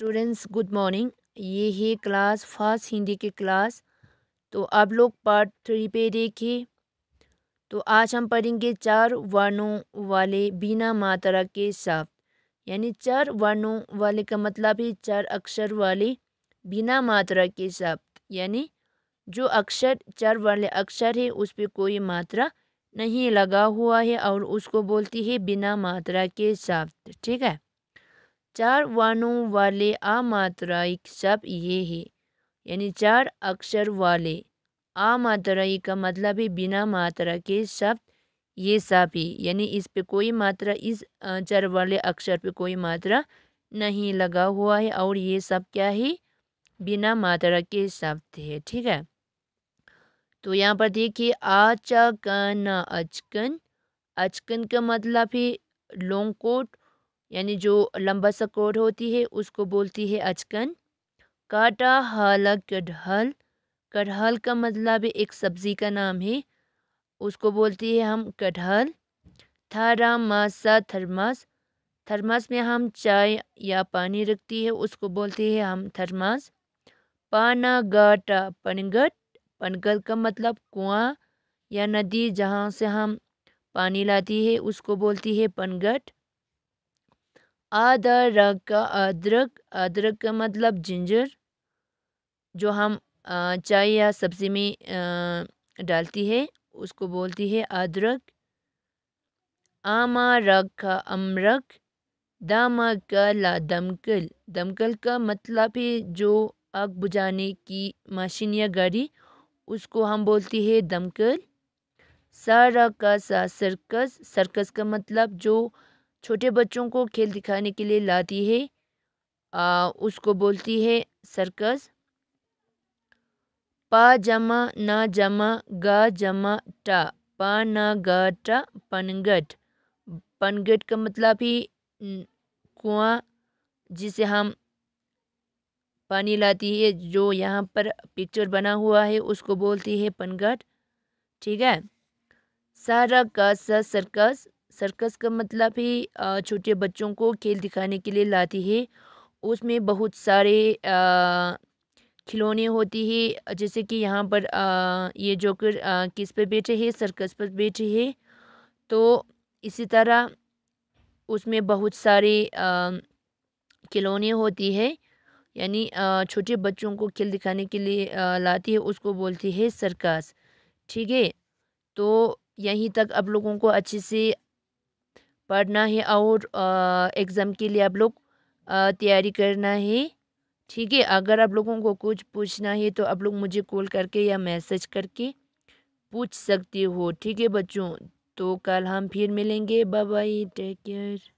students good morning ये है class first Hindi की क्लास तो आप लोग पार्ट थ्री पे देखिए तो आज हम पढ़ेंगे चार वर्णों वाले बिना मात्रा के शब्द यानी चार वर्णों वाले का मतलब है चार अक्षर वाले बिना मात्रा के शब्द यानी जो अक्षर चार वाले अक्षर है उस पर कोई मात्रा नहीं लगा हुआ है और उसको बोलती है बिना मात्रा के शब्द ठीक है चार वर्णों वाले अमात्राएँ शब्द ये है यानी चार अक्षर वाले अमात्राएँ का मतलब है बिना मात्रा के शब्द ये सब है यानी इस पे कोई मात्रा इस चार वाले अक्षर पे कोई मात्रा नहीं लगा हुआ है और ये सब क्या है बिना मात्रा के शब्द है ठीक है तो यहाँ पर देखिए आचकन अचकन अचकन का मतलब है लॉन्ग कोट यानी जो लंबा सा कोड होती है उसको बोलती है अचकन काटा हल कटहल कटहल का मतलब एक सब्ज़ी का नाम है उसको बोलती है हम कटहल मासा थरमास थरमास में हम चाय या पानी रखती है उसको बोलते हैं हम थरमास पाना गाटा पनगट पनगल का मतलब कुआं या नदी जहाँ से हम पानी लाती है उसको बोलती है पनगट अदरक अदरक अदरक का मतलब जिंजर जो हम चाय या सब्ज़ी में डालती है उसको बोलती है अदरक आमारक का अमरक का ला दमकल दमकल का मतलब है जो आग बुझाने की मशीन या गाड़ी उसको हम बोलती है दमकल सारा का सा सर्कस सर्कस का मतलब जो छोटे बच्चों को खेल दिखाने के लिए लाती है आ, उसको बोलती है सर्कस पा जमा ना जमा गा जमा टा पा ना गा टा पनगट पनगट का मतलब ही कुआं जिसे हम पानी लाती है जो यहाँ पर पिक्चर बना हुआ है उसको बोलती है पनगट ठीक है सारा का सा सर्कस सर्कस का मतलब ही छोटे बच्चों को खेल दिखाने के लिए लाती है उसमें बहुत सारे खिलौने होती है जैसे कि यहाँ पर ये जोकर किस पर बैठे हैं सर्कस पर बैठे हैं तो इसी तरह उसमें बहुत सारे खिलौने होती है यानी छोटे बच्चों को खेल दिखाने के लिए लाती है उसको बोलती है सर्कस ठीक है तो यहीं तक आप लोगों को अच्छे से पढ़ना है और एग्ज़ाम के लिए आप लोग तैयारी करना है ठीक है अगर आप लोगों को कुछ पूछना है तो आप लोग मुझे कॉल करके या मैसेज करके पूछ सकते हो ठीक है बच्चों तो कल हम फिर मिलेंगे बाय बाय टेक केयर